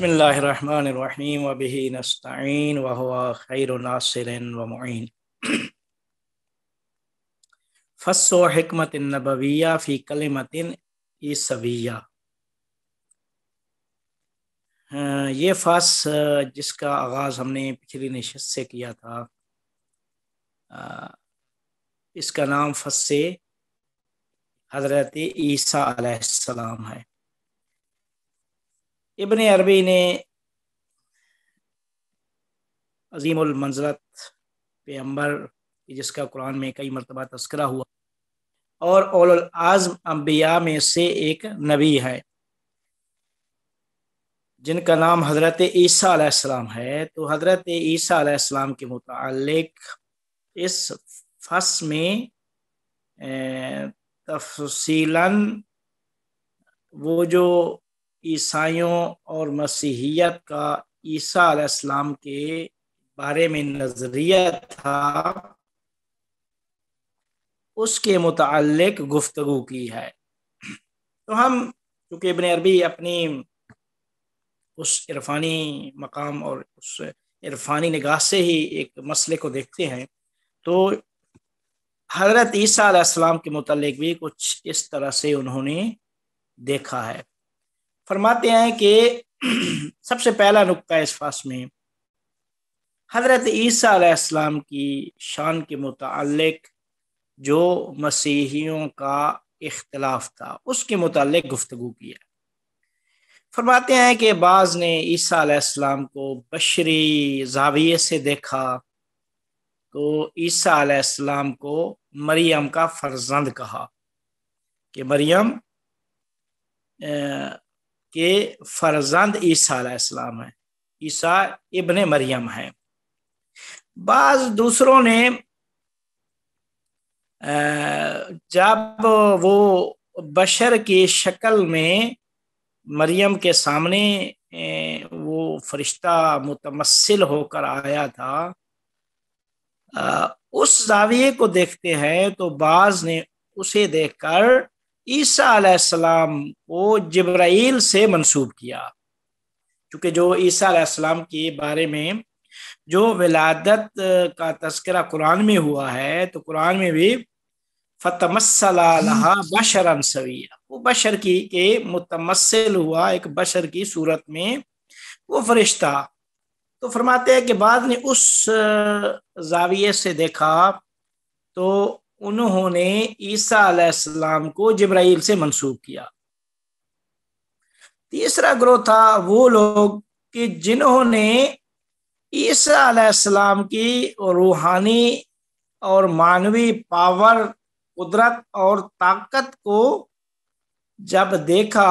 बसमीम वबी ये फ़स जिसका आगाज़ हमने पिछली नशस्त से किया था इसका नाम फ़स हज़रत ईसा है इबन अरबी ने पे अम्बर जिसका कुरान में कई मरतबा तस्करा हुआ और औलआज़म अम्बिया में से एक नबी है जिनका नाम हज़रत ईसा है तो हज़रत ईसा के मुतक इस फस में तफसीला वो जो ईसाइयों और मसीहियत का ईसा अलैहिस्सलाम के बारे में नज़रिया था उसके मुतल गुफ्तु की है तो हम चूँकि इबन अरबी अपनी उस इरफानी मकाम और उस इरफानी निगाह से ही एक मसले को देखते हैं तो हज़रत ईसा के मतलब भी कुछ इस तरह से उन्होंने देखा है फरमाते हैं कि सबसे पहला नुक्ता इस फास में हजरत ईसा की शान के मुतक जो मसीहियों का इख्तलाफ था उसके मुतक गुफ्तु किया फरमाते हैं कि बाज़ ने ईसा को बशरी जाविये से देखा तो ईसा को मरियम का फर्जंद कहा कि मरियम के फर्जंद ईसा है ईसा इबन मरियम है बाज दूसरों ने जब वो बशर की शक्ल में मरियम के सामने वो फरिश्ता मुतमसिल होकर आया था उस जाविये को देखते हैं तो बाज ने उसे देखकर ईसा को जब्राइल से मंसूब किया क्योंकि जो ईसा के बारे में जो विलादत का तस्करा कुरान में हुआ है तो कुरान में भी फ़तमसला बशरन सविया वो बशर की के मुतमसल हुआ एक बशर की सूरत में वो फरिश्ता तो फरमाते हैं कि बाद ने उस जाविये से देखा तो उन्होंने ईसा अलैहिस्सलाम को जब्राइल से मंसूब किया तीसरा ग्रोह था वो लोग कि जिन्होंने ईसा अलैहिस्सलाम की रूहानी और मानवी पावर कुदरत और ताकत को जब देखा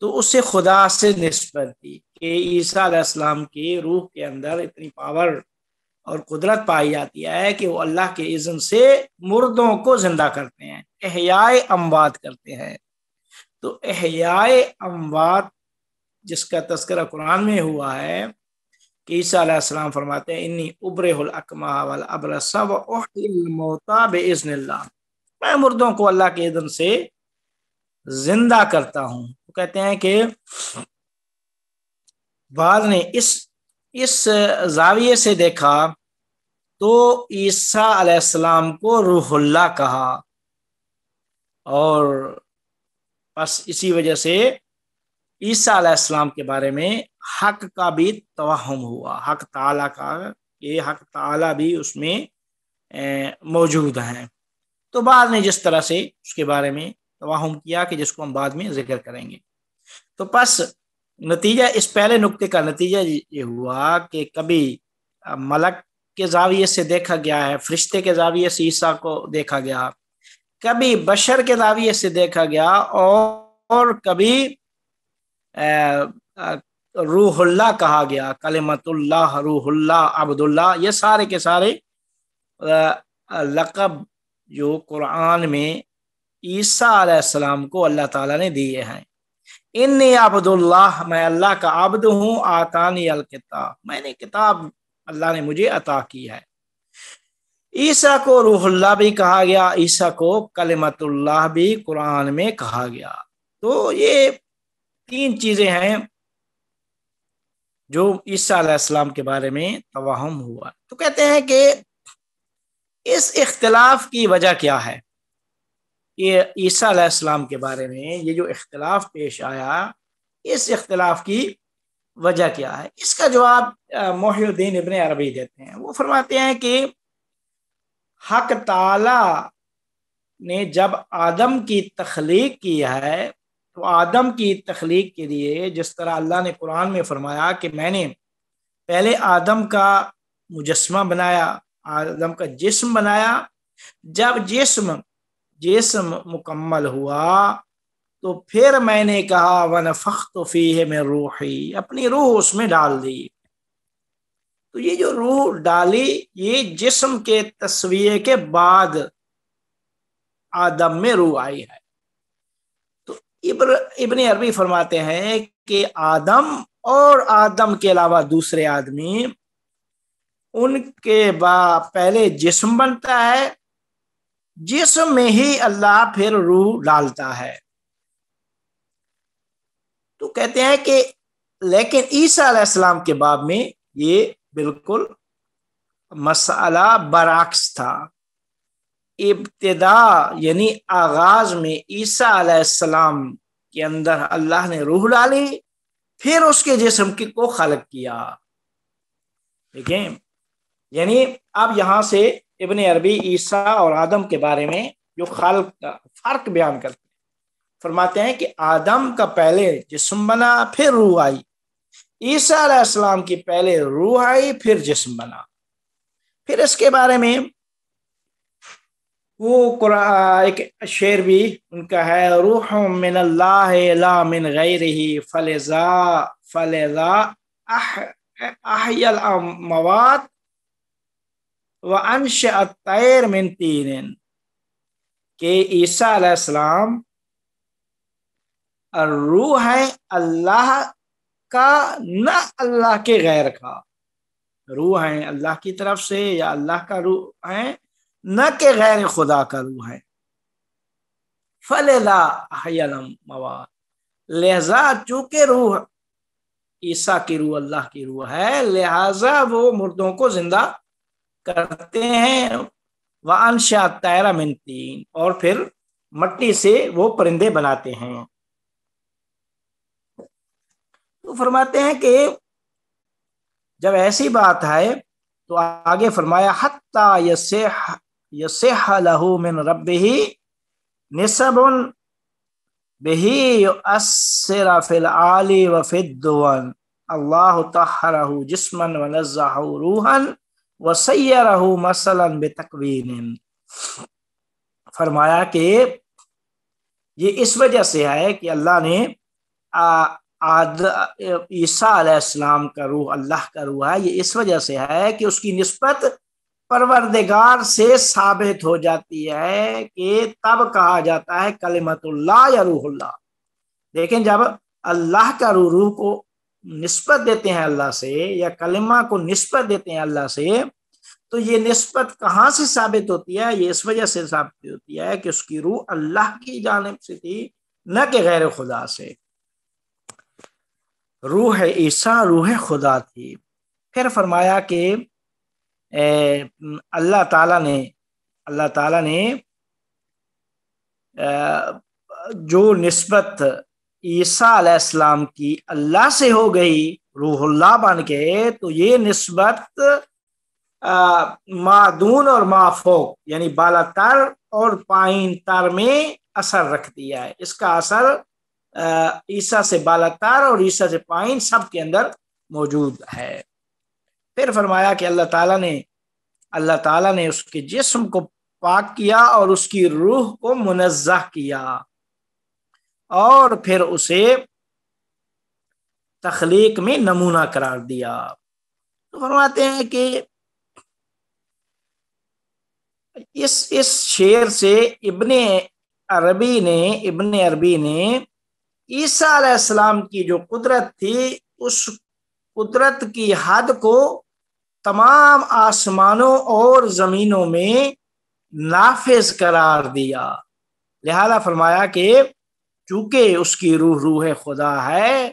तो उसे खुदा से नस्बत दी कि ईसा अलैहिस्सलाम की रूह के अंदर इतनी पावर और कुदरत पाई जाती है कि वो अल्लाह के इज़न से मुर्दों को जिंदा करते हैं एहयाए अमवात करते हैं तो एहयाए अमवात जिसका तस्करा कुरान में हुआ है कि ईसा फरमाते हैं इन्नी उबरकमा वल अबरसा वोता बेज़न मैं मुर्दों को अल्लाह के इज़न से जिंदा करता हूँ तो कहते हैं कि बाद ने इस इस जाविये से देखा तो ईसा अलैहिस्सलाम को रूहुल्ला कहा और बस इसी वजह से ईसा अलैहिस्सलाम के बारे में हक का भी तोहम हुआ हक ताला का ये हक ताला भी उसमें मौजूद हैं तो बाद में जिस तरह से उसके बारे में तोहम किया कि जिसको हम बाद में जिक्र करेंगे तो बस नतीजा इस पहले नुक्ते का नतीजा ये हुआ कि कभी मलक के जाविये से देखा गया है फरिश्ते के जाविये से ईसा को देखा गया कभी बशर के जाविये से देखा गया और, और कभी रूहुल्ला कहा गया कलमतुल्लाह रूहुल्ला अब्दुल्ला ये सारे के सारे लकब जो कुरान में ईसा सलाम को अल्लाह ताला ने दिए हैं इन आबदुल्लाह मैं अल्लाह का आबद हूँ आतानी अल किताब मैंने किताब अल्लाह ने मुझे अता की है ईसा को रूहुल्ला भी कहा गया ईसा को कलमतुल्लाह भी कुरान में कहा गया तो ये तीन चीज़ें हैं जो ईसा अलैहिस्सलाम के बारे में तवाहम हुआ तो कहते हैं कि इस इख्तलाफ की वजह क्या है ये ईसा के बारे में ये जो इख्तलाफ पेश आया इस इख्तलाफ की वजह क्या है इसका जवाब मोहुद्दीन इबन अरबी देते हैं वो फरमाते हैं कि हक ताला ने जब आदम की तख्लीक की है तो आदम की तख्लीक के लिए जिस तरह अल्लाह ने कुरान में फरमाया कि मैंने पहले आदम का मुजस्मा बनाया आदम का जिस्म बनाया जब जिस्म जिसम मुकम्मल हुआ तो फिर मैंने कहा वन फख्त फी है मैं रूही अपनी रूह उसमें डाल दी तो ये जो रूह डाली ये जिसम के तस्वीर के बाद आदम में रूह आई है तो इब्र इबन अरबी फरमाते हैं कि आदम और आदम के अलावा दूसरे आदमी उनके बा पहले जिसम बनता है जिसमें ही अल्लाह फिर रूह डालता है तो कहते हैं कि लेकिन ईसा अलैहिस्सलाम के बाब में ये बिल्कुल मसाला बराक्स था इब्तदा यानी आगाज में ईसा अलैहिस्सलाम के अंदर अल्लाह ने रूह डाली फिर उसके जिसम की को खलक किया ठीक है यानी अब यहां से इबन अरबी ईसा और आदम के बारे में जो खाल फर्क बयान करते हैं फरमाते हैं कि आदम का पहले जिसम बना फिर रूह आई ईसा की पहले रूह आई फिर जिसम बना फिर इसके बारे में वो एक शेर भी उनका है रूह मिन मिन गैर फलेजा फलेजा अह, मवाद वंश अतैर मिन तीन के ईसा अलैहिस्सलाम रूह है अल्लाह का न अल्लाह के गैर का रू है अल्लाह की तरफ से या अल्लाह का रू है न के गैर खुदा का रूह है फलेला मवाद लिहाजा चूंकि रूह ईसा की रूह अल्लाह की रूह है लिहाजा वो मुर्दों को जिंदा करते हैं वान शाह तायरा मिनतीन और फिर मट्टी से वो परिंदे बनाते हैं तो फरमाते हैं कि जब ऐसी बात है तो आगे फरमाया हत्ता यसे लहू मिन रब ही निसबन बेही असरा आली वफिदन अल्लाह तहरा जिसमन व रूहन मसलन बेतकवीन फरमाया कि ये इस वजह से है कि अल्लाह ने आद ईसा का रूह अल्लाह का रूह है ये इस वजह से है कि उसकी नस्बत परवरदेगार से साबित हो जाती है कि तब कहा जाता है कलमतुल्ला या रूहुल्ला लेकिन जब अल्लाह का रूह रूह को नस्बत देते हैं अल्लाह से या कलिमा को नस्बत देते हैं अल्लाह से तो ये नस्बत कहाँ से साबित होती है ये इस वजह से साबित होती है कि उसकी रूह अल्लाह की जानब से थी न कि गैर खुदा से रूह ईसा रूह खुदा थी फिर फरमाया कि अल्लाह ताला ने अल्लाह ताला ने जो नस्बत ईसा की अल्लाह से हो गई रूहल्ला बन के तो ये नस्बत मादून और माफोक यानी बाला तार और पाइन तार में असर रख दिया है इसका असर ईसा से बाला तार और ईसा से पाइन सब के अंदर मौजूद है फिर फरमाया कि अल्लाह ताला ने अल्लाह ताला ने उसके जिस्म को पाक किया और उसकी रूह को मुनजा किया और फिर उसे तख्लीक में नमूना करार दिया तो फरमाते हैं कि इस इस शेर से इब्ने अरबी ने इब्ने अरबी ने ईसा की जो कुदरत थी उस कुदरत की हद को तमाम आसमानों और ज़मीनों में नाफिज करार दिया लिहाजा फरमाया कि चूंकि उसकी रूह रूह खुदा है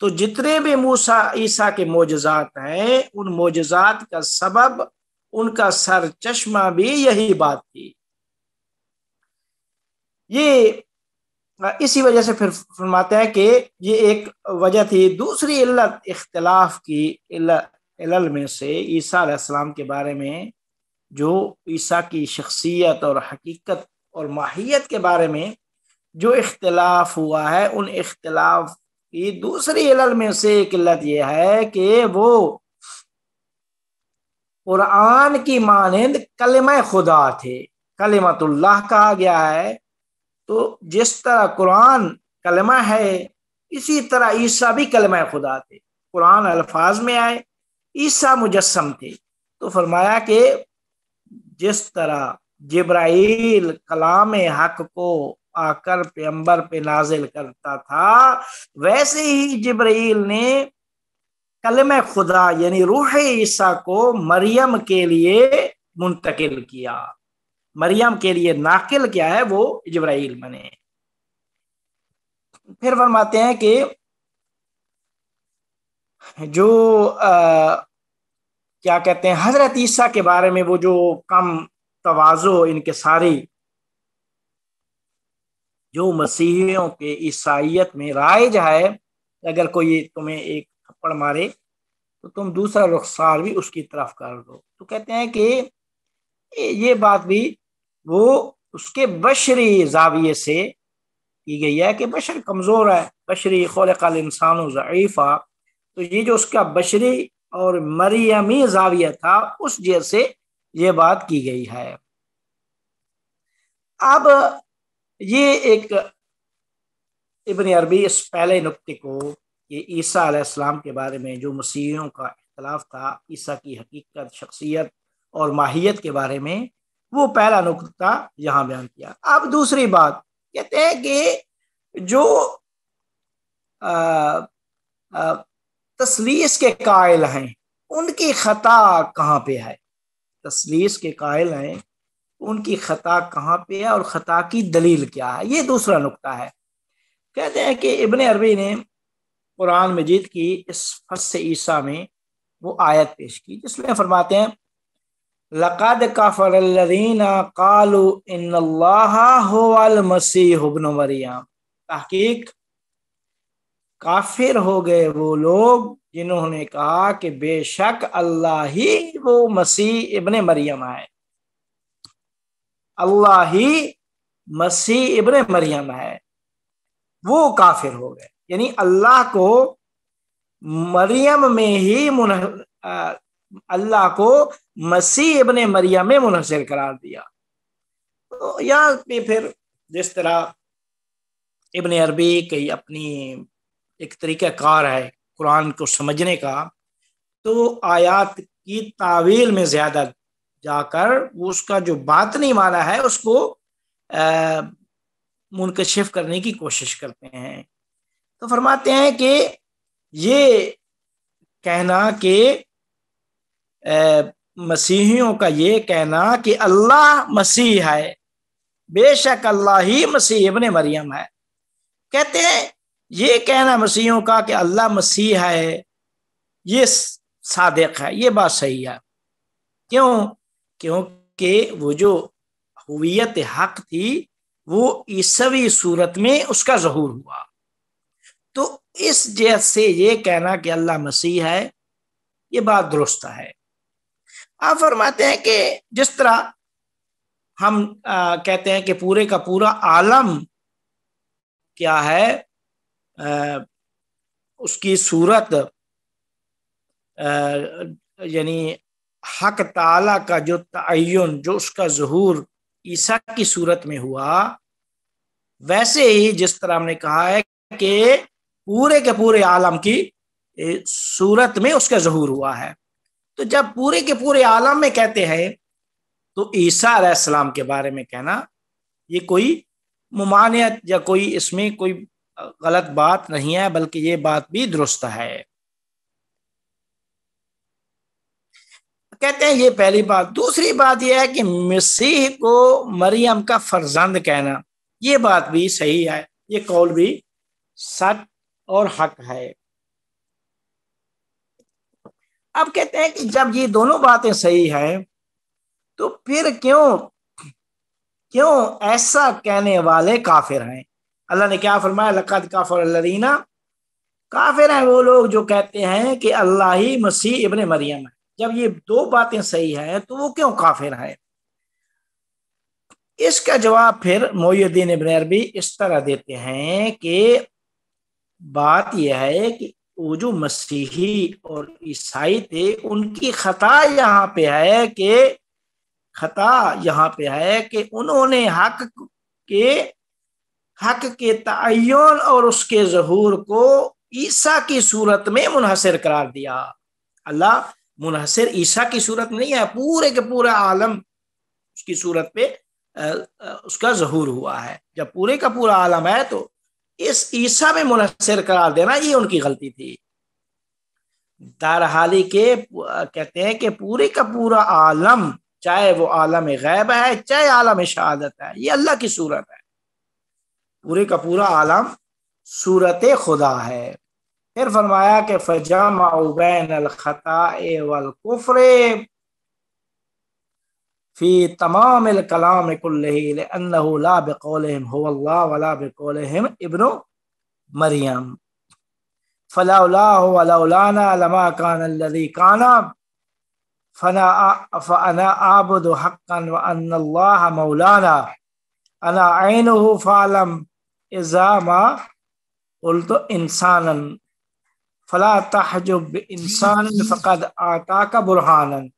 तो जितने भी मूसा ईसा के मोजात हैं उन मोजात का सबब उनका सर चश्मा भी यही बात थी ये इसी वजह से फिर फरमाते हैं कि ये एक वजह थी दूसरी इल्लत इख्तलाफ की इलल में से ईसा के बारे में जो ईसा की शख्सियत और हकीकत और माहियत के बारे में जो इख्तलाफ हुआ है उन इख्तलाफ की दूसरी इलल में से एक इल्लत यह है कि वो कुरान की मानंद कलम खुदा थे कलमतुल्लाह कहा गया है तो जिस तरह कुरान कलमा है इसी तरह ईसा भी कलमा खुदा थे कुरान अल्फाज में आए ईसा मुजस्म थे तो फरमाया कि जिस तरह जब्राइल कलाम हक को आकर पैम्बर पे नाजिल करता था वैसे ही जब्राइल ने कलम खुदा यानी रूह ईसा को मरियम के लिए मुंतकिल किया मरियम के लिए नाकिल क्या है वो इजराइल बने फिर फरमाते हैं कि जो आ, क्या कहते हैं हजरत ईसा के बारे में वो जो कम तोज़ो इनके सारी जो मसीहियों के ईसाइत में राइज है अगर कोई तुम्हें एक थप्पड़ मारे तो तुम दूसरा रुखसार भी उसकी तरफ कर दो तो कहते हैं कि ये बात भी वो उसके बशरी जाविये से की गई है कि बशर कमज़ोर है बशरी खोल कल इंसान ज़ीफ़ा तो ये जो उसका बशरी और मरियमी जाविया था उस जैसे ये बात की गई है अब ये एक इबन अरबी इस पहले नुक्ते को कि ईसा के बारे में जो मसीहों का इख्तलाफ था ईसा की हकीकत शख्सियत और माहियत के बारे में वो पहला नुकता यहाँ बयान किया अब दूसरी बात कहते हैं कि जो तसलीस के कायल हैं उनकी खता कहाँ पे है तसलीस के कायल हैं उनकी खता कहाँ पे है और खता की दलील क्या है ये दूसरा नुकता है कहते हैं कि इबन अरबी ने कुरान मजीद की इस फस ईसा में वो आयत पेश की जिसमें फरमाते हैं लक़द काफ़रल्लज़ीना कालू इन्नल्लाहा हुवल मरियम तहकीक काफिर हो गए वो लोग जिन्होंने कहा कि बेशक अल्लाह ही वो मसीह इबन मरियम है अल्लाह ही मसीह इबन मरियम है वो काफिर हो गए यानी अल्लाह को मरियम में ही मुन अल्लाह को मसीह इबन मरियम में मुनहसर करार दिया तो यहाँ पे फिर जिस तरह इबन अरबी की अपनी एक तरीका कार है कुरान को समझने का तो आयात की तावील में ज़्यादा जाकर उसका जो नहीं माना है उसको मुनकशिफ करने की कोशिश करते हैं तो फरमाते हैं कि ये कहना कि मसीहियों का ये कहना कि अल्लाह मसीह है बेशक अल्लाह ही मसीह इबन मरियम है कहते हैं ये कहना मसीहों का कि अल्लाह मसीह है ये सादक है ये बात सही है क्यों क्योंकि वो जो हुवियत हक थी वो ईसवी सूरत में उसका जहूर हुआ तो इस जैसे ये कहना कि अल्लाह मसीह है ये बात दुरुस्त है आप फरमाते हैं कि जिस तरह हम आ, कहते हैं कि पूरे का पूरा आलम क्या है आ, उसकी सूरत यानी हक ताला का जो तयन जो उसका जहूर ईसा की सूरत में हुआ वैसे ही जिस तरह हमने कहा है कि पूरे के पूरे आलम की सूरत में उसका जहूर हुआ है तो जब पूरे के पूरे आलम में कहते हैं तो ईसा सलाम के बारे में कहना ये कोई ममानियत या कोई इसमें कोई गलत बात नहीं है बल्कि ये बात भी दुरुस्त है कहते हैं ये पहली बात दूसरी बात यह है कि मसीह को मरियम का फर्जंद कहना ये बात भी सही है ये कौल भी सच और हक है अब कहते हैं कि जब ये दोनों बातें सही हैं तो फिर क्यों क्यों ऐसा कहने वाले काफिर हैं अल्लाह ने क्या फरमाया लकद काफर लरीना काफिर हैं वो लोग जो कहते हैं कि अल्लाह ही मसीह इबन मरियम है जब ये दो बातें सही हैं तो वो क्यों काफिर है इसका जवाब फिर मोयुद्दीन इबन अरबी इस तरह देते हैं कि बात यह है कि वो जो मसीही और ईसाई थे उनकी खता यहाँ पे है कि खता यहाँ पे है कि उन्होंने हक के हक के तयन और उसके जहूर को ईसा की सूरत में मुनहसर करार दिया अल्लाह मुनहसर ईसा की सूरत नहीं है पूरे के पूरे आलम उसकी सूरत पे उसका जहूर हुआ है जब पूरे का पूरा आलम है तो इस ईसा में मुनसर करार देना ये उनकी गलती थी दारहाली के कहते हैं कि पूरे का पूरा आलम चाहे वो आलम गैब है चाहे आलम शहादत है ये अल्लाह की सूरत है पूरे का पूरा आलम सूरत खुदा है फिर फरमाया कि फजामा बैन अलखता वल कुफरे في تمام الكلام كله لأنه لا بقولهم هو الله ولا بقولهم ابن مريم هو ولولانا لما كان الذي كان فأنا فأنا أعبد حقا وأن الله مولانا أنا عينه فعلم إذا ما قلت إنسانا فلا تحجب بإنسان فقد آتاك برهانا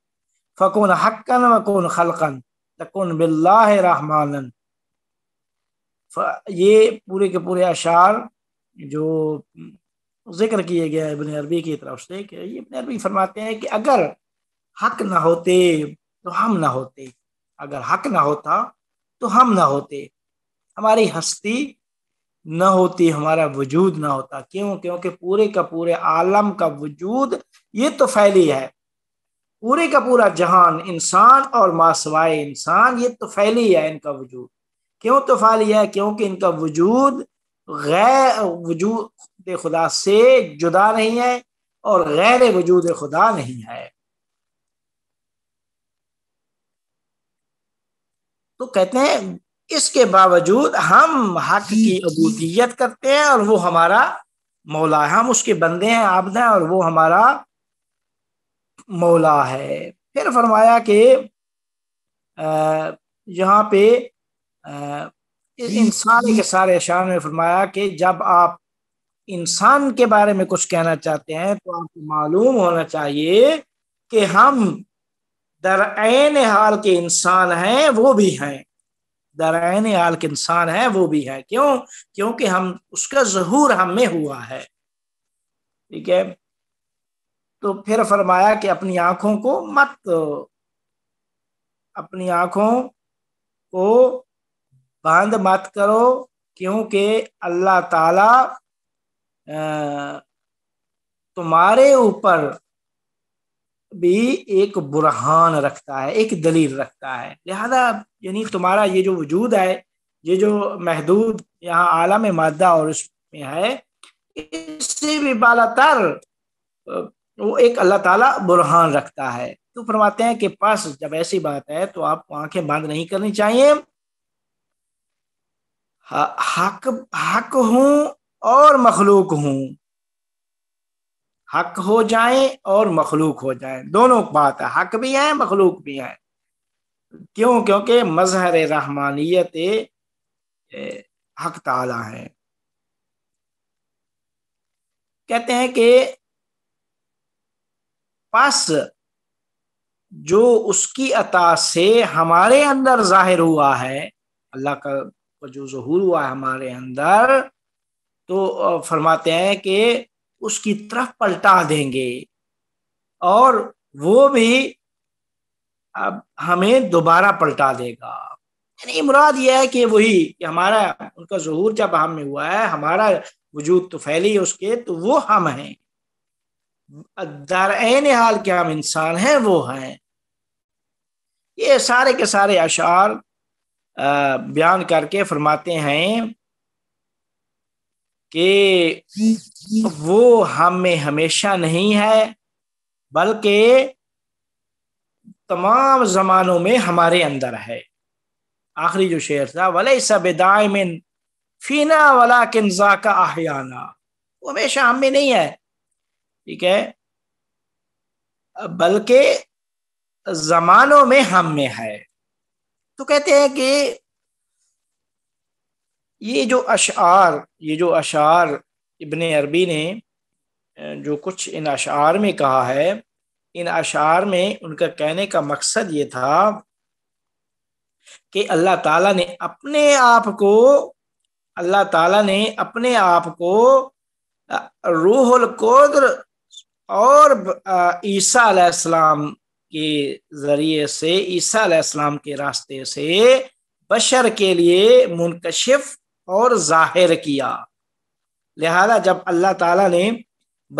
फ़कून हक्कन वकून खलकन तकुन बिल्लाह रहमान ये पूरे के पूरे अशार जो जिक्र किए गए इबन अरबी की तरफ से कि ये इबन अरबी फरमाते हैं कि अगर हक ना होते तो हम ना होते अगर हक ना होता तो हम ना होते हमारी हस्ती न होती हमारा वजूद ना होता क्यों क्योंकि पूरे का पूरे आलम का वजूद ये तो फैली है पूरे का पूरा जहान इंसान और मासवाए इंसान ये फैली है इनका वजूद क्यों फैली है क्योंकि इनका वजूद गैर वजूद खुदा से जुदा नहीं है और गैर वजूद खुदा नहीं है तो कहते हैं इसके बावजूद हम हक की अबूदियत करते हैं और वो हमारा मौला है हम उसके बंदे हैं आपदा हैं और वो हमारा मौला है फिर फरमाया कि यहाँ पे इंसान के सारे अशार में फरमाया कि जब आप इंसान के बारे में कुछ कहना चाहते हैं तो आपको मालूम होना चाहिए कि हम दरअन हाल के इंसान हैं वो भी हैं दरअन हाल के इंसान हैं वो भी हैं क्यों क्योंकि हम उसका जहूर हमें हुआ है ठीक है तो फिर फरमाया कि अपनी आंखों को मत अपनी आंखों को बंद मत करो क्योंकि अल्लाह ताला तुम्हारे ऊपर भी एक बुरहान रखता है एक दलील रखता है लिहाजा यानी तुम्हारा ये जो वजूद है ये जो महदूद यहाँ आलम मादा और उसमें है इससे भी बालातर वो एक अल्लाह ताला बुरहान रखता है तो फरमाते हैं कि पास जब ऐसी बात है तो आपको आंखें बंद नहीं करनी चाहिए हक हक हूं और मखलूक हूं हक हो जाए और मखलूक हो जाए दोनों बात है हक भी है मखलूक भी है क्यों क्योंकि मजहर रहमानियत हक ताला है कहते हैं कि पास जो उसकी अता से हमारे अंदर जाहिर हुआ है अल्लाह का जो जहूर हुआ है हमारे अंदर तो फरमाते हैं कि उसकी तरफ पलटा देंगे और वो भी अब हमें दोबारा पलटा देगा यानी मुराद यह है कि वही कि हमारा उनका जहूर जब हम में हुआ है हमारा वजूद तो फैली है उसके तो वो हम हैं दारैन हाल के हम इंसान हैं वो हैं ये सारे के सारे अशार बयान करके फरमाते हैं कि वो हम में हमेशा नहीं है बल्कि तमाम जमानों में हमारे अंदर है आखिरी जो शेर था वले दायमिन फीना वला किन्जा का आहयाना वो हमेशा हम में नहीं है ठीक है बल्कि जमानों में हम में है तो कहते हैं कि ये जो अशार ये जो अशार इबन अरबी ने जो कुछ इन अशार में कहा है इन अशार में उनका कहने का मकसद ये था कि अल्लाह ताला ने अपने आप को अल्लाह ताला ने अपने आप को रूहुल कोद्र और ईसा के ज़रिए से ईसा अलैहिस्सलाम के रास्ते से बशर के लिए मुनकशिफ और जाहिर किया लिहाजा जब अल्लाह ताला ने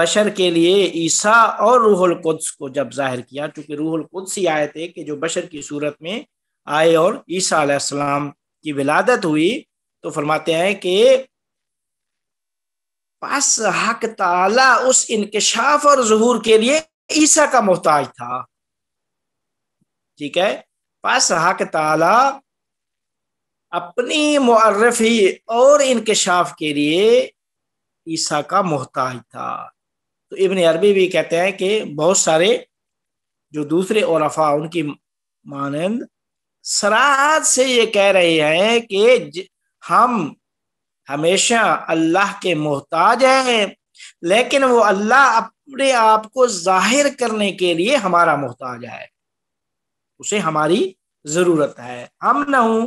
बशर के लिए ईसा और रूहुल कुद्स को जब जाहिर किया चूंकि रूहुल कुद्स ही आए थे कि जो बशर की सूरत में आए और ईसा की विलादत हुई तो फरमाते हैं कि पास हक ताला उस इनकशाफ और जहूर के लिए ईसा का मोहताज था ठीक है पास हक ताला अपनी मुर्रफी और इनकशाफ के लिए ईसा का मोहताज था तो इबन अरबी भी कहते हैं कि बहुत सारे जो दूसरे औरफा उनकी मानंद सराहत से ये कह रहे हैं कि हम हमेशा अल्लाह के मोहताज है लेकिन वो अल्लाह अपने आप को जाहिर करने के लिए हमारा मोहताज है उसे हमारी ज़रूरत है हम ना हों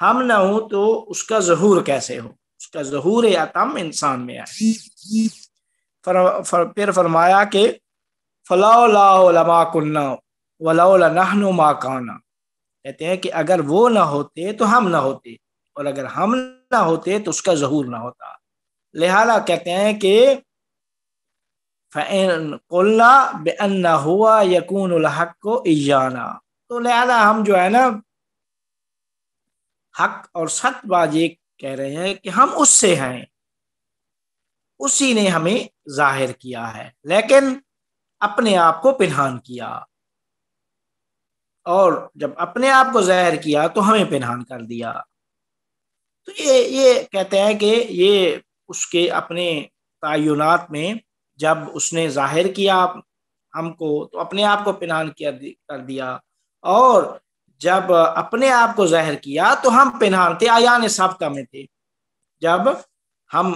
हम ना हों तो उसका जहूर कैसे हो उसका जहूर या तम इंसान में आए फर, फर, फिर फरमाया कि फ़लामा कन्ना वलाहन माकाना कहते हैं कि अगर वो ना होते तो हम ना होते और अगर हम ना होते तो उसका जहूर ना होता लिहाजा कहते हैं कि बेअन्ना हुआ यकून हक को ईजाना तो लिहाजा हम जो है ना हक और सत बात ये कह रहे हैं कि हम उससे हैं उसी ने हमें जाहिर किया है लेकिन अपने आप को पिनहान किया और जब अपने आप को जाहिर किया तो हमें पिन्हान कर दिया तो ये ये कहते हैं कि ये उसके अपने तयनत में जब उसने जाहिर किया हमको तो अपने आप को पिनहान किया कर दिया और जब अपने आप को जाहिर किया तो हम पिनहान थे आयान सबका में थे जब हम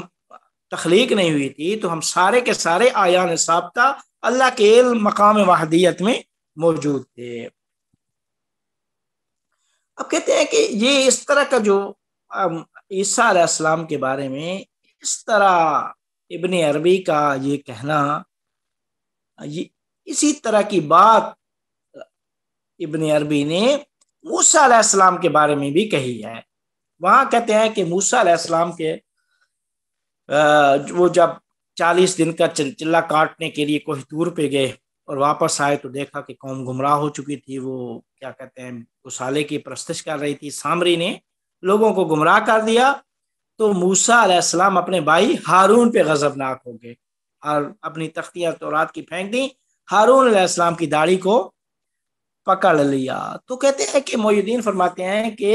तख्लीक नहीं हुई थी तो हम सारे के सारे आयान सबका अल्लाह के मकाम वहदियत में मौजूद थे अब कहते हैं कि ये इस तरह का जो ईसा आसमाम के बारे में इस तरह इबन अरबी का ये कहना ये इसी तरह की बात इबन अरबी ने मूसा के बारे में भी कही है वहां कहते हैं कि मूसा अलैहिस्सलाम के वो जब चालीस दिन का चिल्ला काटने के लिए कोई दूर पे गए और वापस आए तो देखा कि कौम गुमराह हो चुकी थी वो क्या कहते हैं उसाले की प्रस्तिश कर रही थी सामरी ने लोगों को गुमराह कर दिया तो मूसा अलैहिस्सलाम अपने भाई हारून पे गजबनाक हो गए और अपनी तख्तियां तौरात की फेंक दी हारून अलैहिस्सलाम की दाढ़ी को पकड़ लिया तो कहते हैं कि मोयुद्दीन फरमाते हैं कि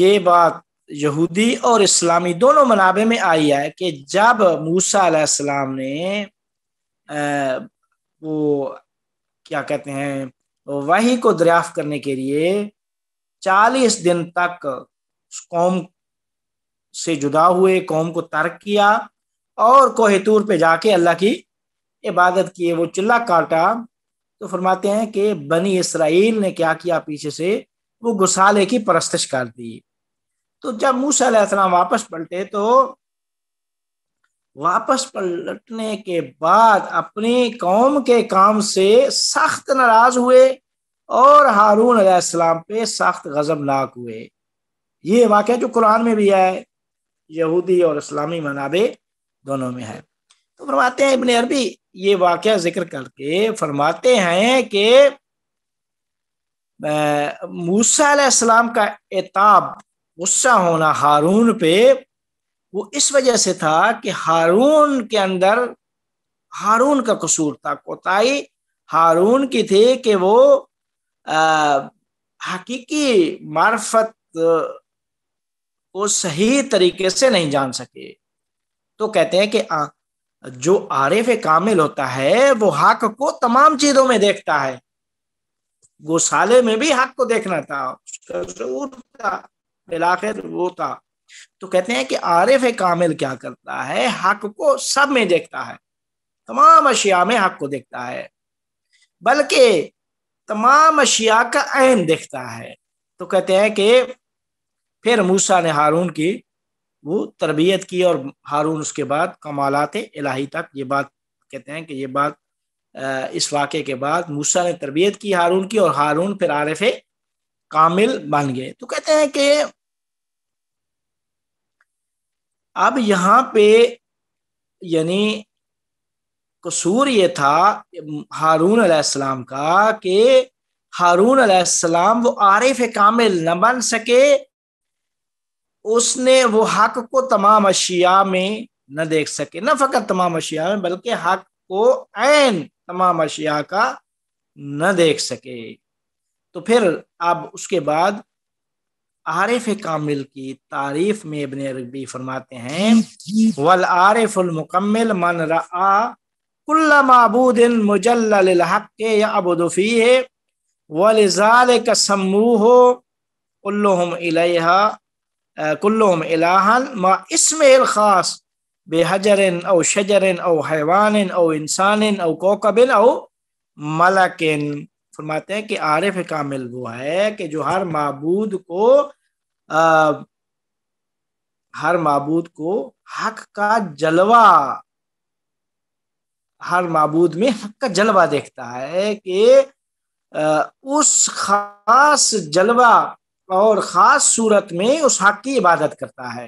ये बात यहूदी और इस्लामी दोनों मनाबे में आई है कि जब मूसा अलैहिस्सलाम ने वो क्या कहते हैं वही को दरियाफ्त करने के लिए चालीस दिन तक कौम से जुदा हुए कौम को तर्क किया और कोहतूर पे जाके अल्लाह की इबादत किए वो चिल्ला काटा तो फरमाते हैं कि बनी इसराइल ने क्या किया पीछे से वो गुसाले की परस्तिश कर दी तो जब मूसा वापस पलटे तो वापस पलटने के बाद अपनी कौम के काम से सख्त नाराज हुए और हारून अलैहिस्सलाम पे सख्त गजबनाक हुए ये वाक़ जो कुरान में भी है यहूदी और इस्लामी मनाबे दोनों में है तो फरमाते हैं इबन अरबी ये वाक़ जिक्र करके फरमाते हैं कि मूसा का एताब गुस्सा होना हारून पे वो इस वजह से था कि हारून के अंदर हारून का कसूर था कोताही हारून की थी कि वो हकीकी मार्फत को सही तरीके से नहीं जान सके तो कहते हैं कि आ, जो आरिफ कामिल होता है वो हक को तमाम चीजों में देखता है गोसाले में भी हक को देखना था उसका था बिलाखिर वो था तो कहते हैं कि आरिफ कामिल क्या करता है हक को सब में देखता है तमाम अशिया में हक को देखता है बल्कि तमाम अशिया का अहम देखता है तो कहते हैं कि फिर मूसा ने हारून की वो तरबियत की और हारून उसके बाद कमालत इलाही तक ये बात कहते हैं कि ये बात इस वाक़े के बाद मूसा ने तरबियत की हारून की और हारून फिर आरफ कामिल बन गए तो कहते हैं कि अब यहाँ पे यानी कसूर ये था हारून अलैहिस्सलाम का कि हारून अलैहिस्सलाम वो आरिफ कामिल न बन सके उसने वो हक को तमाम अशिया में न देख सके न फकत तमाम अशिया में बल्कि हक को ऐन तमाम अशिया का न देख सके तो फिर अब उसके बाद आरिफ कामिल की तारीफ में इबन अरबी फरमाते हैं वल आरिफ मुकम्मल मन रा कुल्ला मबूदिन मुजल ख़ास बेहजरन अव शजरन अव हैवान अव इंसान अव कोकबिन अव मलकिन फरमाते हैं कि आरिफ कामिल वो है कि जो हर मबूद को आ, हर मबूद को हक का जलवा हर मबूद में हक का जलवा देखता है कि उस खास जलवा और ख़ास सूरत में उस हक की इबादत करता है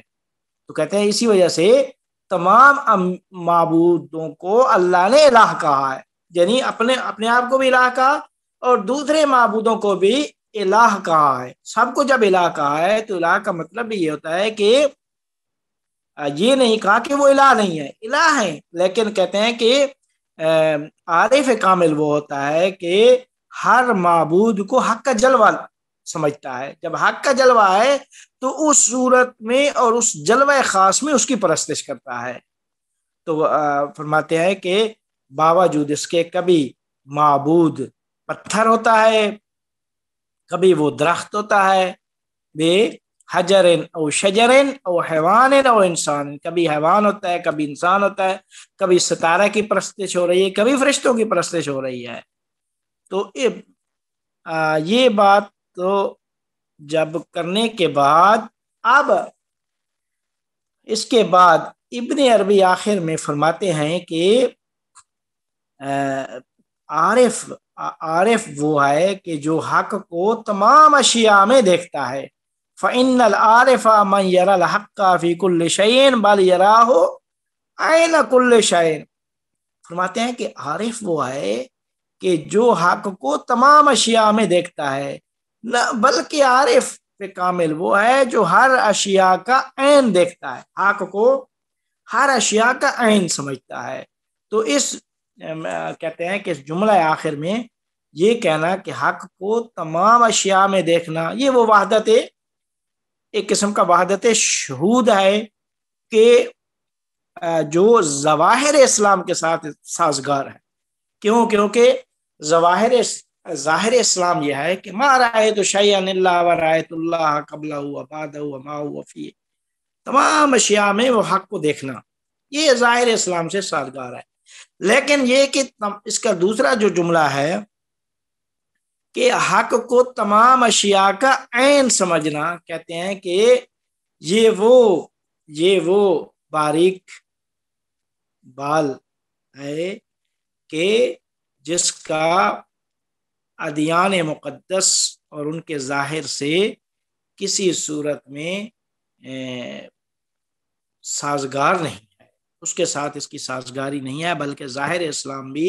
तो कहते हैं इसी वजह से तमाम मबूदों को अल्लाह ने इलाह कहा है यानी अपने अपने आप को भी इलाह कहा और दूसरे मबूदों को भी इलाह कहा है सबको जब इलाह कहा है तो इलाह का मतलब भी ये होता है कि ये नहीं कहा कि वो इलाह नहीं है इलाह है लेकिन कहते हैं कि आरिफ कामिल वो होता है कि हर मबूद को हक का जलवा समझता है जब हक का जलवा है तो उस सूरत में और उस जलवा खास में उसकी परस्तिश करता है तो फरमाते हैं कि बावजूद इसके कभी मबूद पत्थर होता है कभी वो दरख्त होता है वे हजरन और शजरन ओ हैवान ओ इंसान कभी हैवान होता है कभी इंसान होता है कभी सितारा की परस्तिश हो रही है कभी फरिश्तों की परस्तिश हो रही है तो आ, ये बात तो जब करने के बाद अब इसके बाद इब्ने अरबी आखिर में फरमाते हैं कि आरिफ आरिफ वो है कि जो हक को तमाम अशिया में देखता है फ़िन आरफ़ा मन यर शैन बल यरा हो फरमाते हैं कि आरिफ वो है कि जो हक को तमाम अशिया में देखता है न बल्कि आरिफ पे कामिल वो है जो हर अशिया का ऐन देखता है हक को हर अशिया का ऐन समझता है तो इस कहते हैं कि इस जुमला आखिर में ये कहना कि हक को तमाम अशिया में देखना ये वो वहादत है एक किस्म का वहादत शहूद है कि जो जवाहिर इस्लाम के साथ साजगार है क्यों क्योंकि जवाहर ज़ाहिर इस्लाम यह है कि मा राय तो शायतुल्लाह कबला हुआ बाद हुआ मा हुआ फी तमाम अशिया में वो हक को देखना ये ज़ाहिर इस्लाम से साजगार है लेकिन ये कि इसका दूसरा जो जुमला है कि हक को तमाम अशिया का ऐन समझना कहते हैं कि ये वो ये वो बारीक बाल है कि जिसका अदियान मुक़दस और उनके ज़ाहिर से किसी सूरत में साजगार नहीं है उसके साथ इसकी साजगारी नहीं है बल्कि ज़ाहिर इस्लाम भी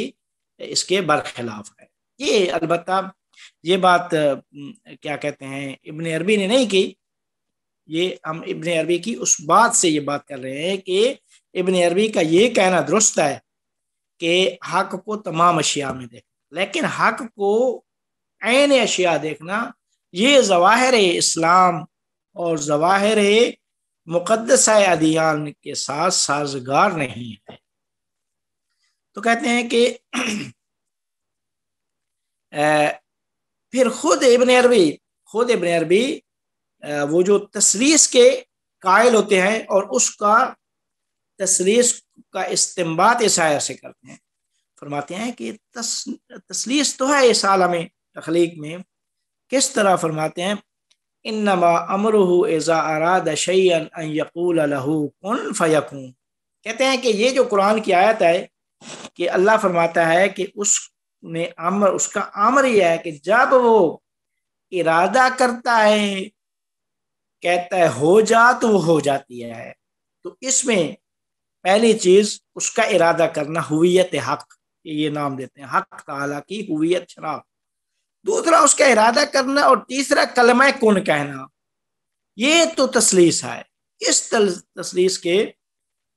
इसके बरखिलाफ़ है ये अलबत्ता ये बात क्या कहते हैं इबन अरबी ने नहीं की ये हम इबन अरबी की उस बात से ये बात कर रहे हैं कि इबन अरबी का ये कहना दुरुस्त है कि हक को तमाम अशिया में देख लेकिन हक को ऐन अशिया देखना ये जवाहर इस्लाम और जवाहर मुकदस अदियान के साथ साजगार नहीं है तो कहते हैं कि फिर खुद इबन अरबी खुद इबन अरबी वो जो तसलीस के कायल होते हैं और उसका तसलीस का इस्तेमाल इस आया से करते हैं फरमाते हैं कि तस तसलीस तो है इस आलम तख्लीक में किस तरह फरमाते हैं इन अमरह एज़ा आराद शैन यकूल कन फ़यकूँ कहते हैं कि ये जो कुरान की आयत है कि अल्लाह फरमाता है कि उस में आमर उसका आमर यह है कि जब वो इरादा करता है कहता है हो जा तो वो हो जाती है तो इसमें पहली चीज उसका इरादा करना हुवियत हक ये नाम देते हैं हक ताला की हुवियत शराब दूसरा उसका इरादा करना और तीसरा कलमा कौन कहना ये तो तसलीस है इस तसलीस के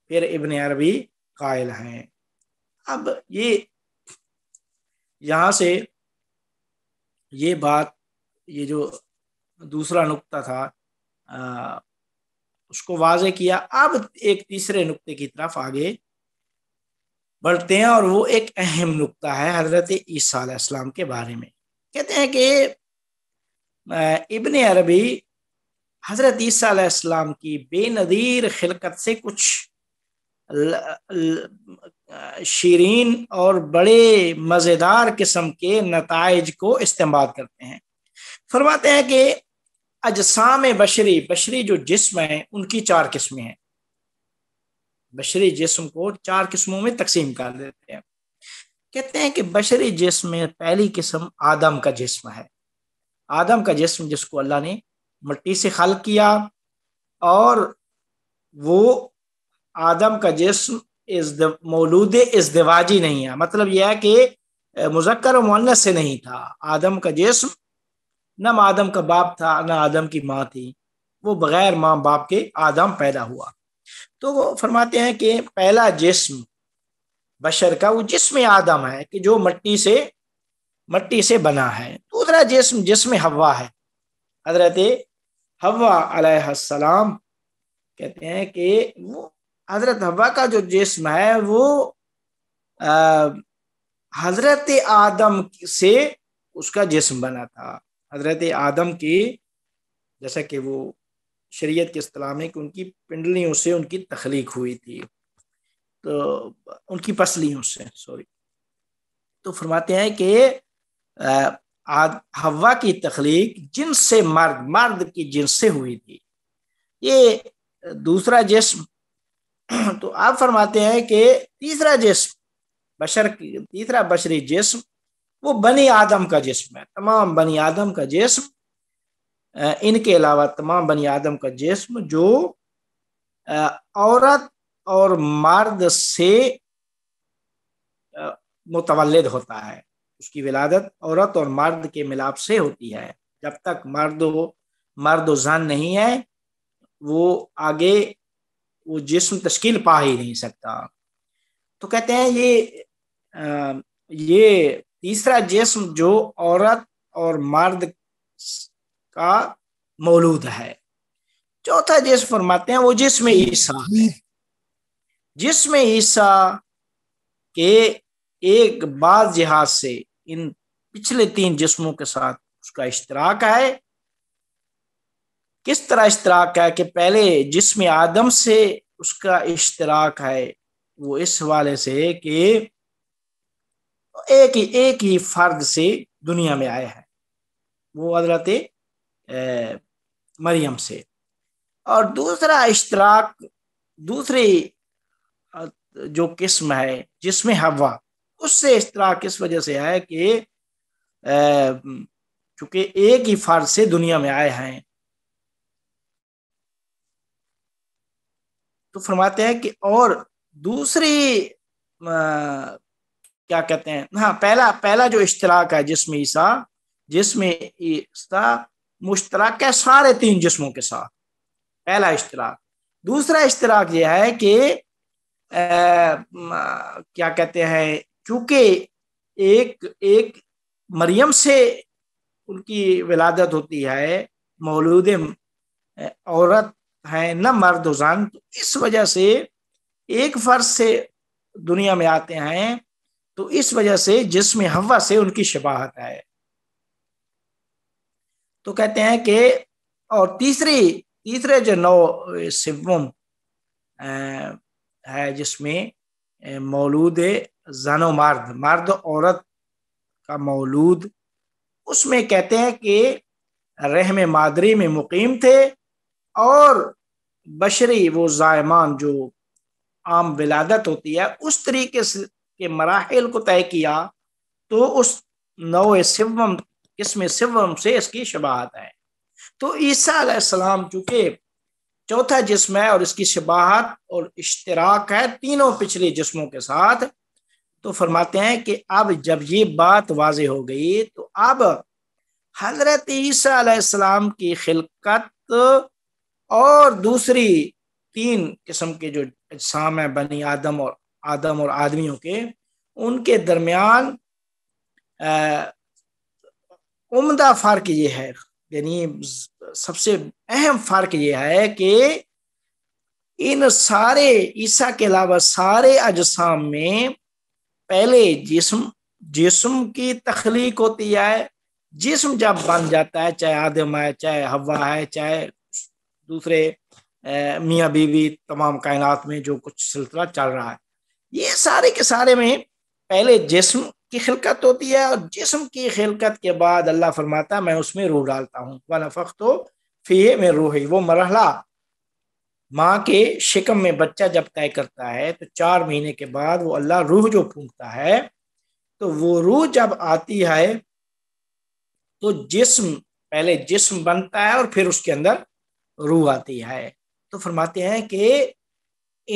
फिर इबन अरबी कायल हैं अब ये यहां से ये बात ये जो दूसरा नुक्ता था आ, उसको वाजे किया अब एक तीसरे नुक्ते की तरफ आगे बढ़ते हैं और वो एक अहम नुक्ता है हजरत ईसा के बारे में कहते हैं कि इबन अरबी हजरत ईसा की बेनदीर खिलकत से कुछ शीरीन और बड़े मज़ेदार किस्म के नतज को इस्तेमाल करते हैं फरमाते हैं कि अजसाम बशरी बशरी जो जिसम है उनकी चार किस्में हैं बशरी जिसम को चार किस्मों में तकसीम कर देते हैं कहते हैं कि बशरी जिसम में पहली किस्म आदम का जिसम है आदम का जिसम जिसको अल्लाह ने मट्टी से खल किया और वो आदम का जिसम इस मौलूद इसदवाजी नहीं है मतलब यह है कि मुजक्कर मुन्नस से नहीं था आदम का जिसम न आदम का बाप था न आदम की माँ थी वो बगैर माँ बाप के आदम पैदा हुआ तो वो फरमाते हैं कि पहला जिसम बशर का वो जिसम आदम है कि जो मट्टी से मट्टी से बना है दूसरा जिसम जिसम हवा है हजरत हवा सलाम कहते हैं कि वो हजरत हवा का जो जिसम है वो हजरत आदम से उसका जिसम बना था हजरत आदम की जैसा कि वो शरीयत के अतलाम है कि उनकी पिंडलियों से उनकी तखलीक हुई थी तो उनकी पसलियों से सॉरी तो फरमाते हैं कि हवा की तख्लीक जिनसे मर्द मर्द की जिनसे हुई थी ये दूसरा जिसम तो आप फरमाते हैं कि तीसरा जिसम बशर तीसरा बशरी जिसम वो बनी आदम का जिसम है तमाम बनी आदम का जिसम इनके अलावा तमाम बनी आदम का जिसम जो औरत और मर्द से मुतवलद होता है उसकी विलादत औरत और मर्द के मिलाप से होती है जब तक मर्द मर्द जान नहीं है वो आगे वो जिसम तश्किल पा ही नहीं सकता तो कहते हैं ये आ, ये तीसरा जिसम जो औरत और मर्द का मौलूद है चौथा जिस फरमाते हैं वो जिसम ईसा है जिसम ईसा के एक बाज जहाज से इन पिछले तीन जिस्मों के साथ उसका इश्तराक है किस तरह इश्तराक है कि पहले जिसमें आदम से उसका इश्तराक है वो इस हवाले से कि एक ही एक ही फर्द से दुनिया में आए हैं वो हजरत मरियम से और दूसरा इश्तराक दूसरी जो किस्म है जिसमें हवा उससे इश्तराक इस वजह से है कि चूंकि एक ही फर्ज से दुनिया में आए हैं तो फरमाते हैं कि और दूसरी आ, क्या कहते हैं हाँ पहला पहला जो इश्तराक है जिसमें ईसा जिसमें ईसा मुश्तरक है सारे तीन जिस्मों के साथ पहला इश्तराक दूसरा इश्तराक यह है कि आ, क्या कहते हैं चूंकि एक एक मरियम से उनकी विलादत होती है मौलूद औरत है न मर्द जान तो इस वजह से एक फर्ज से दुनिया में आते हैं तो इस वजह से जिसमें हवा से उनकी शबाहत है तो कहते हैं कि और तीसरी तीसरे जो नौ सिवम है जिसमें मौलूद जनो मर्द मर्द औरत का मौलूद उसमें कहते हैं कि रहम मादरी में मुकीम थे और बशरी वो ज़ायमान जो आम विलादत होती है उस तरीके से के मराहल को तय किया तो उस नौ सिवम इसमें सिवम से इसकी शबाहत है तो ईसा सलाम चौथा जिसम है और इसकी शबाहत और इश्तराक है तीनों पिछले जिस्मों के साथ तो फरमाते हैं कि अब जब ये बात वाज हो गई तो अब हजरत ईसा सलाम की खिलकत और दूसरी तीन किस्म के जो अजसाम है बनी आदम और आदम और आदमियों के उनके दरमियान उम्दा फ़र्क ये है यानी सबसे अहम फ़र्क ये है कि इन सारे ईसा के अलावा सारे अजसाम में पहले जिसम जिसम की तख्लीक होती है जिसम जब बन जाता है चाहे आदम है चाहे हवा है चाहे दूसरे मियाँ बीवी तमाम कायनात में जो कुछ सिलसिला चल रहा है ये सारे के सारे में पहले जिसम की खिलकत होती है और जिसम की खिलकत के बाद अल्लाह फरमाता मैं उसमें रूह डालता हूँ व नफक तो फ़िए में रूह ही वो मरहला माँ के शिकम में बच्चा जब तय करता है तो चार महीने के बाद वो अल्लाह रूह जो फूंकता है तो वो रूह जब आती है तो जिसम पहले जिसम बनता है और फिर उसके अंदर रूह आती है तो फरमाते हैं कि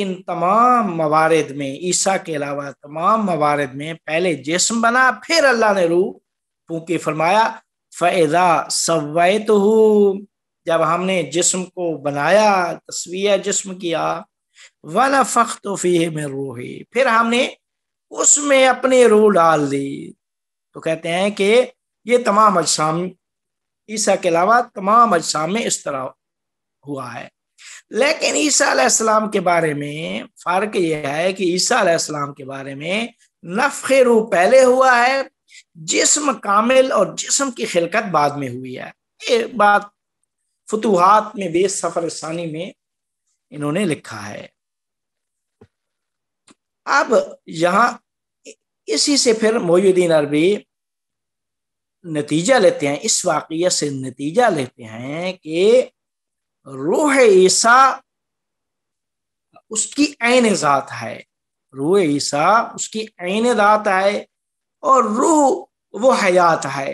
इन तमाम मवारद में ईसा के अलावा तमाम मवारद में पहले जिसम बना फिर अल्लाह ने रूह फूके फरमाया फ़ैदा सवैत जब हमने जिसम को बनाया तस्वीर जिसम किया वन फ़ख्त फ़ी में रूही फिर हमने उसमें अपनी रूह डाल दी तो कहते हैं कि ये तमाम अजसाम ईसा के अलावा तमाम अजसाम में इस तरह हुआ है लेकिन ईसा आलाम के बारे में फर्क यह है कि ईसा आलाम के बारे में नफे रूह पहले हुआ है जिस्म कामिल और जिस्म की खिलकत बाद में हुई है ये बात फतूहत में बेस सफर सानी में इन्होंने लिखा है अब यहां इसी से फिर मोहुद्दीन अरबी नतीजा लेते हैं इस वाकिया से नतीजा लेते हैं कि रूह ईसा उसकी ऐन ज़ात है रूह ईसा उसकी ऐन दात है और रूह वो हयात है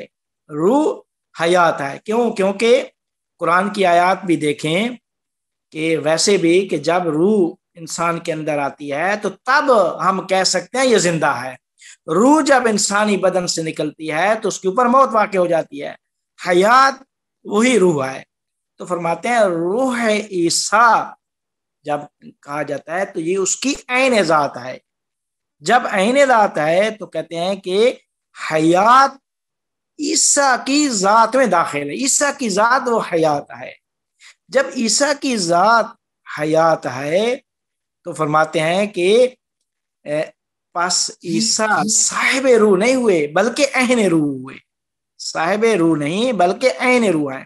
रूह हयात है क्यों क्योंकि कुरान की आयत भी देखें कि वैसे भी कि जब रूह इंसान के अंदर आती है तो तब हम कह सकते हैं ये जिंदा है रूह जब इंसानी बदन से निकलती है तो उसके ऊपर मौत वाक़ हो जाती है हयात वही रूह है तो फरमाते हैं रूह ईसा जब कहा जाता है तो ये उसकी ऐन ज़ात है जब ऐन ज़ात है तो कहते हैं कि हयात ईसा की ज़ात में दाखिल है ईसा की ज़ात वो हयात है जब ईसा की ज़ात हयात है तो फरमाते हैं कि पास ईसा साहेब रू नहीं हुए बल्कि अहन रू हुए साहेब रू नहीं बल्कि अहन रूह है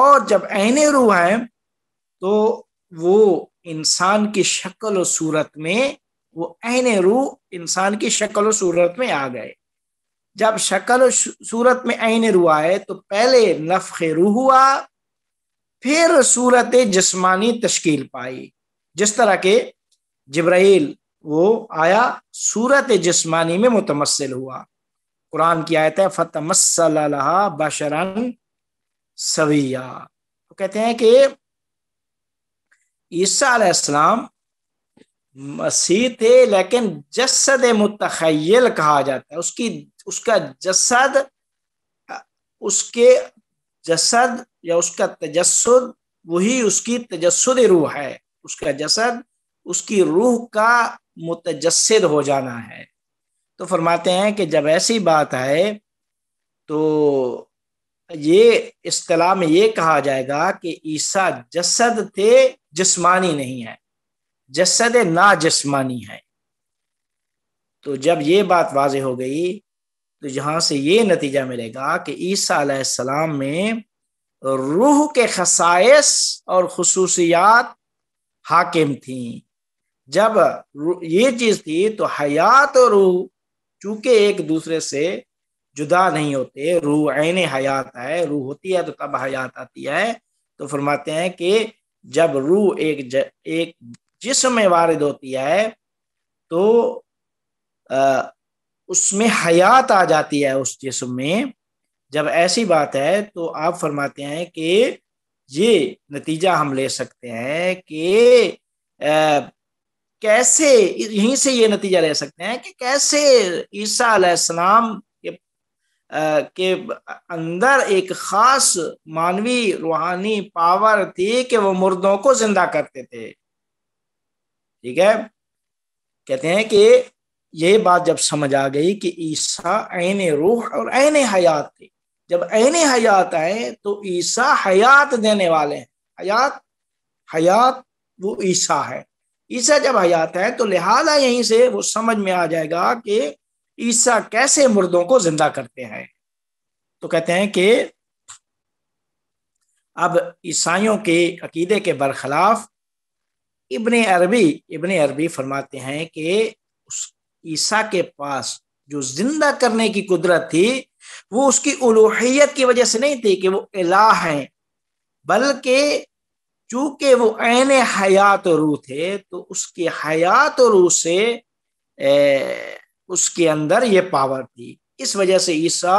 और जब ऐन रूह है तो वो इंसान की शक्ल और सूरत में वो ऐन रूह इंसान की शक्ल और सूरत में आ गए जब शक्ल और सूरत में ऐन रूह आए तो पहले नफ़ रूह हुआ फिर सूरत जिस्मानी तश्कील पाई जिस तरह के जब्राइल वो आया सूरत जिस्मानी में मुतमसल हुआ कुरान की आयत है फ़तमसल बशरन सवैया तो कहते हैं कि ईसा अलैहिस्सलाम मसीह थे लेकिन जसद मुतखयल कहा जाता है उसकी उसका जसद उसके जसद या उसका तजस्सुद वही उसकी तजस्सुद रूह है उसका जसद उसकी रूह का मुतजसद हो जाना है तो फरमाते हैं कि जब ऐसी बात है तो ये कला में ये कहा जाएगा कि ईसा जसद थे जिस्मानी नहीं है जसद ना जिस्मानी है तो जब ये बात वाज हो गई तो यहां से ये नतीजा मिलेगा कि ईसा सलाम में रूह के खसाइस और खसूसियात हाकिम थी जब ये चीज़ थी तो हयात और रूह चूंकि एक दूसरे से जुदा नहीं होते रूह ऐन हयात है रूह होती है तो तब हयात आती है तो फरमाते हैं कि जब रूह एक ज, एक जिसम में वारिद होती है तो आ, उसमें हयात आ जाती है उस जिसम में जब ऐसी बात है तो आप फरमाते हैं कि ये नतीजा हम ले सकते हैं कि कैसे यहीं से ये नतीजा ले सकते हैं कि कैसे ईसा सलाम के अंदर एक खास मानवी रूहानी पावर थी कि वो मुर्दों को जिंदा करते थे ठीक है कहते हैं कि ये बात जब समझ आ गई कि ईसा ऐन रूह और ऐन हयात थे जब ऐन हयात आए तो ईसा हयात देने वाले हैं हयात हयात वो ईसा है ईसा जब हयात है तो लिहाजा यहीं से वो समझ में आ जाएगा कि ईसा कैसे मुर्दों को जिंदा करते हैं तो कहते हैं कि अब ईसाइयों के अकीदे के बरखिलाफ इबन अरबी इबन अरबी फरमाते हैं कि उस ईसा के पास जो जिंदा करने की कुदरत थी वो उसकी उलूहियत की वजह से नहीं थी कि वो इलाह हैं बल्कि चूंकि वो ऐन हयात रू थे तो उसके हयात रू से उसके अंदर ये पावर थी इस वजह से ईसा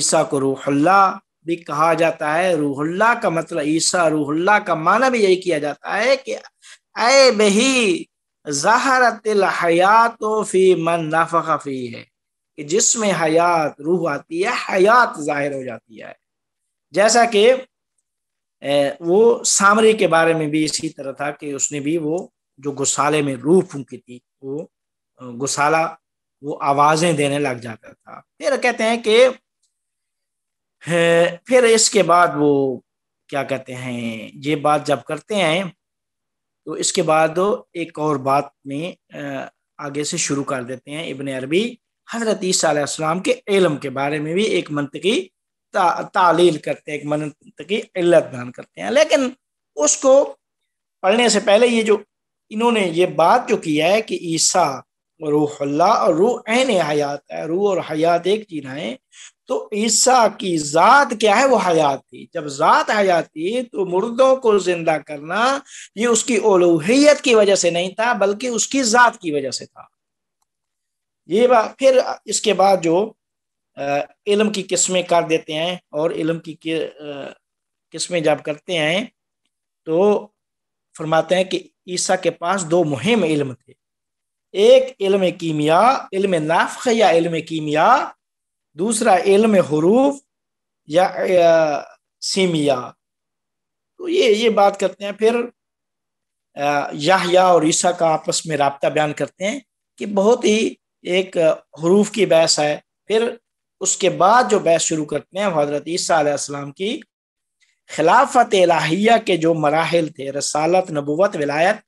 ईसा को रूहल्ला भी कहा जाता है रूहल्ला का मतलब ईसा रूहल्ला का माना भी यही किया जाता है कि ऐ बही जहरतिल हयात फी मन नफा फी है कि जिसमें हयात रूह आती है हयात जाहिर हो जाती है जैसा कि वो सामरी के बारे में भी इसी तरह था कि उसने भी वो जो गुसाले में रूह फूकी थी वो गुसाला वो आवाजें देने लग जाता था फिर कहते हैं कि फिर इसके बाद वो क्या कहते हैं ये बात जब करते हैं तो इसके बाद एक और बात में आगे से शुरू कर देते हैं इबन अरबी हजरत ईसीम के इलम के बारे में भी एक मनतकी ता, तालील करते हैं एक मंतकी इल्लत बयान करते हैं लेकिन उसको पढ़ने से पहले ये जो इन्होंने ये बात जो किया है कि ईसा रूहल्ला और रूह एन हयात है रूह और हयात एक चीज है तो ईसा की जात क्या है वो हयात थी जब जात हयात थी तो मुर्दों को जिंदा करना ये उसकी ओलूहियत की वजह से नहीं था बल्कि उसकी जात की वजह से था ये बात फिर इसके बाद जो इल्म की किस्में कर देते हैं और इल्म की किस्में जब करते हैं तो फरमाते हैं कि ईसा के पास दो मुहिम इल्म थे एक इल्म कीमिया इल्म नाफ़ या इल्म कीमिया दूसरा इल्म हरूफ या सीमिया तो ये ये बात करते हैं फिर याहया और ईसा का आपस में रबता बयान करते हैं कि बहुत ही एक हरूफ की बहस है फिर उसके बाद जो बहस शुरू करते हैं हजरत ईसा की खिलाफत इलाहिया के जो मराहल थे रसालत नबूत विलायत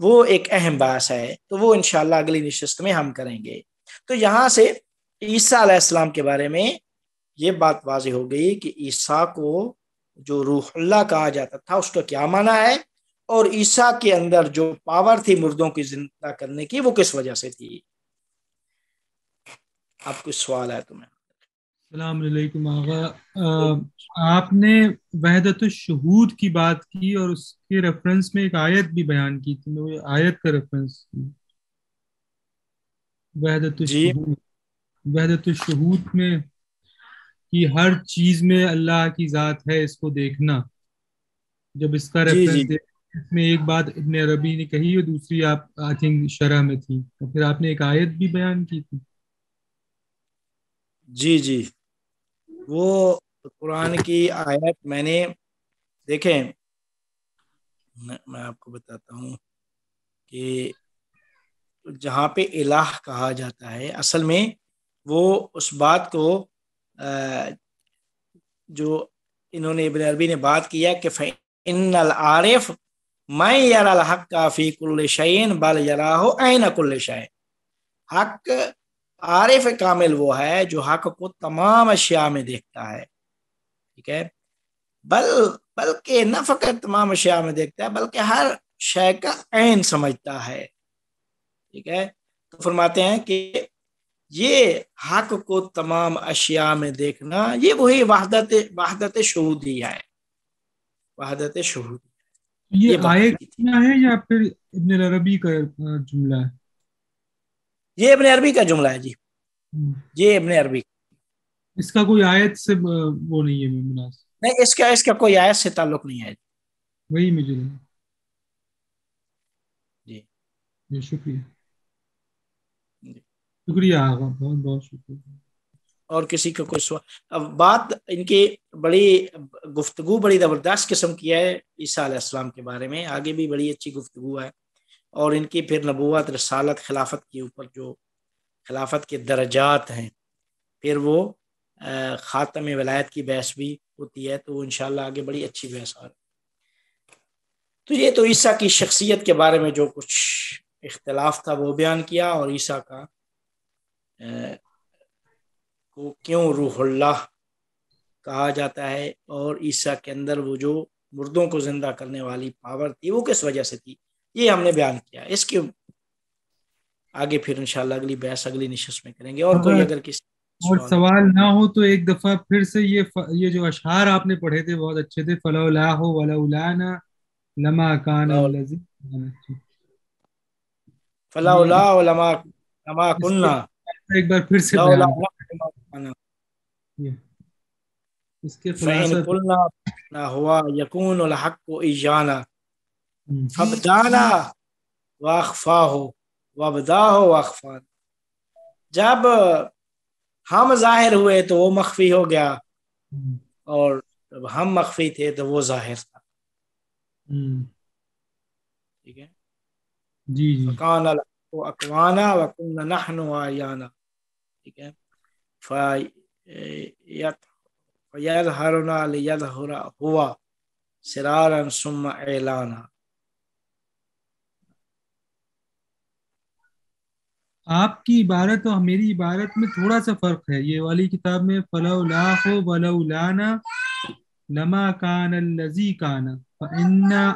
वो एक अहम बास है तो वो इनशाला अगली नशस्त में हम करेंगे तो यहाँ से ईसा आलाम के बारे में ये बात वाज हो गई कि ईसा को जो रूहल्ला कहा जाता था उसका क्या माना है और ईसा के अंदर जो पावर थी मुर्दों की जिंदा करने की वो किस वजह से थी आपको सवाल है तुम्हें सलामकुम आगा uh, आपने वहदत शहूद की बात की और उसके रेफरेंस में एक आयत भी बयान की थी मैं आयत का रेफरेंस वहदत वहदत शहूद में कि हर चीज में अल्लाह की जात है इसको देखना जब इसका रेफरेंस इसमें एक बात इब्न अरबी ने कही और दूसरी आप आई थिंक शरा में थी और तो फिर आपने एक आयत भी बयान की थी जी जी वो कुरान की आयत मैंने देखे मैं, मैं आपको बताता हूँ कि जहाँ पे इलाह कहा जाता है असल में वो उस बात को जो इन्होंने इबन अरबी ने बात किया कि इन आरिफ मैं यार हक काफ़ी कुल्ले शैन बल यरा हो आयन कुल्ल शैन हक आरिफ कामिल वो है जो हक को तमाम अशिया में देखता है ठीक है बल बल्कि न फकत तमाम अशिया में देखता है बल्कि हर शय का ऐन समझता है ठीक है तो फरमाते हैं कि ये हक को तमाम अशिया में देखना ये वही वहादत वहादत शहूदी है वहादत शहूदी ये, ये आयत है या फिर इब्न अरबी का जुमला है ये अपने अरबी का जुमला है जी हम्म। ये अपने अरबी इसका कोई आयत से वो नहीं है मुनास नहीं इसका इसका कोई आयत से ताल्लुक नहीं है वही मुझे जी जी शुक्रिया शुक्रिया आगा बहुत बहुत शुक्रिया और किसी का कोई अब बात इनकी बड़ी गुफ्तगु बड़ी ज़बरदस्त किस्म की है ईसा के बारे में आगे भी बड़ी अच्छी गुफ्तगु है और इनकी फिर नबूत रसालत खिलाफत के ऊपर जो खिलाफत के दर्जात हैं फिर वो ख़ातम वलायत की बहस भी होती है तो वो इन आगे बड़ी अच्छी बहस आ रही तो ये तो ईसा की शख्सियत के बारे में जो कुछ इख्तलाफ था वो बयान किया और ईसा का आ, को क्यों रूहल्ला कहा जाता है और ईसा के अंदर वो जो मुर्दों को ज़िंदा करने वाली पावर थी वो किस वजह से थी ये हमने बयान किया इसके आगे फिर इंशाल्लाह अगली बहस अगली निशस्त में करेंगे और कोई अगर किसी और सवाल ना हो तो एक दफा फिर से ये फ, ये जो अशार आपने पढ़े थे बहुत अच्छे थे फलोला वलाउलाना लमा लमा लमा कुन्ना एक बार फिर से इसके ना हुआ यकून हक इजाना फबदाना वाखफा हो वबदा हो वाखफान जब हम जाहिर हुए तो वो मख्फी हो गया हम्म। और जब हम मख्फी थे तो वो जाहिर था हम्म। ठीक है जी जी फकाना अकवाना वकुन्ना नहनु आयाना ठीक है फयत फयद हरना लियद हुआ सिरारन सुम्मा एलाना आपकी इबारत और मेरी इबारत में थोड़ा सा फ़र्क है ये वाली किताब में फ़लाहो वलाना लमा कान लजी काना व अल्लाह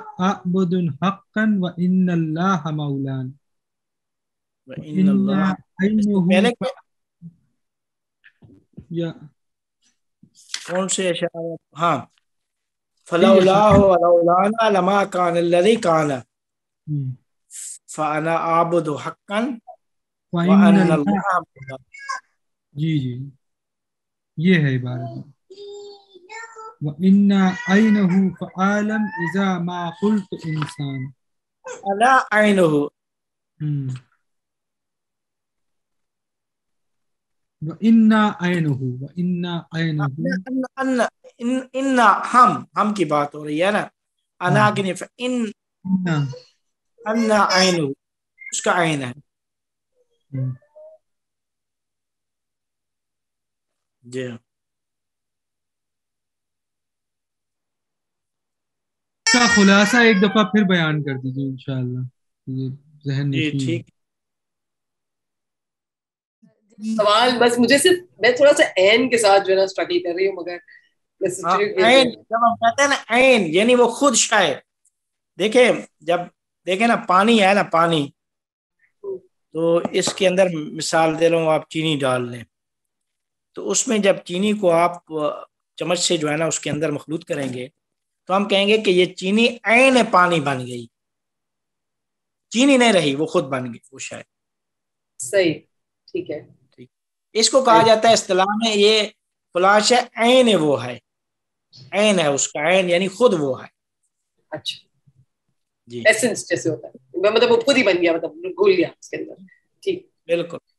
कौन से हाँ लमा कान लजी काना हम्म। फ़ाना आबुद जी जी ये है इबारत इन्ना आइनहु फआलम इजा मा कुल्त इंसान अला आइनहु हम्म। इन्ना आइनहु इन्ना आइनहु इन्ना हम हम की बात हो रही है ना अना हाँ। इन अन्ना आइनहु उसका आइन है Mm. Yeah. का खुलासा एक दफा फिर बयान कर दीजिए इंशाल्लाह ये ठीक सवाल बस मुझे सिर्फ मैं थोड़ा सा एन के साथ जो है ना स्ट्रगल कर रही हूँ मगर एन हाँ, जब हम कहते हैं ना एन यानी वो खुद शायद देखे जब देखे ना पानी है ना पानी तो इसके अंदर मिसाल दे रहा हूँ आप चीनी डाल लें तो उसमें जब चीनी को आप चम्मच से जो है ना उसके अंदर मखलूत करेंगे तो हम कहेंगे कि ये चीनी ऐन पानी बन गई चीनी नहीं रही वो खुद बन गई वो शायद सही ठीक है ठीक इसको कहा जाता है इस्तेलाह में ये खुलाश है ऐन वो है ऐन है उसका ऐन यानी खुद वो है अच्छा जी एसेंस जैसे होता है मैं मतलब वो खुद ही बन गया मतलब भूल गया उसके अंदर ठीक बिल्कुल